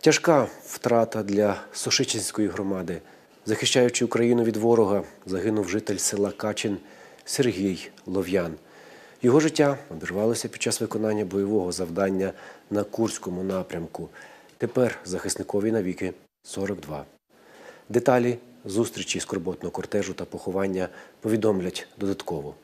Тяжка втрата для Сошичинської громади. Захищаючи Україну від ворога, загинув житель села Качин Сергій Лов'ян. Його життя обірвалося під час виконання бойового завдання на Курському напрямку. Тепер захисникові навіки 42. Деталі зустрічі скорботного кортежу та поховання повідомлять додатково.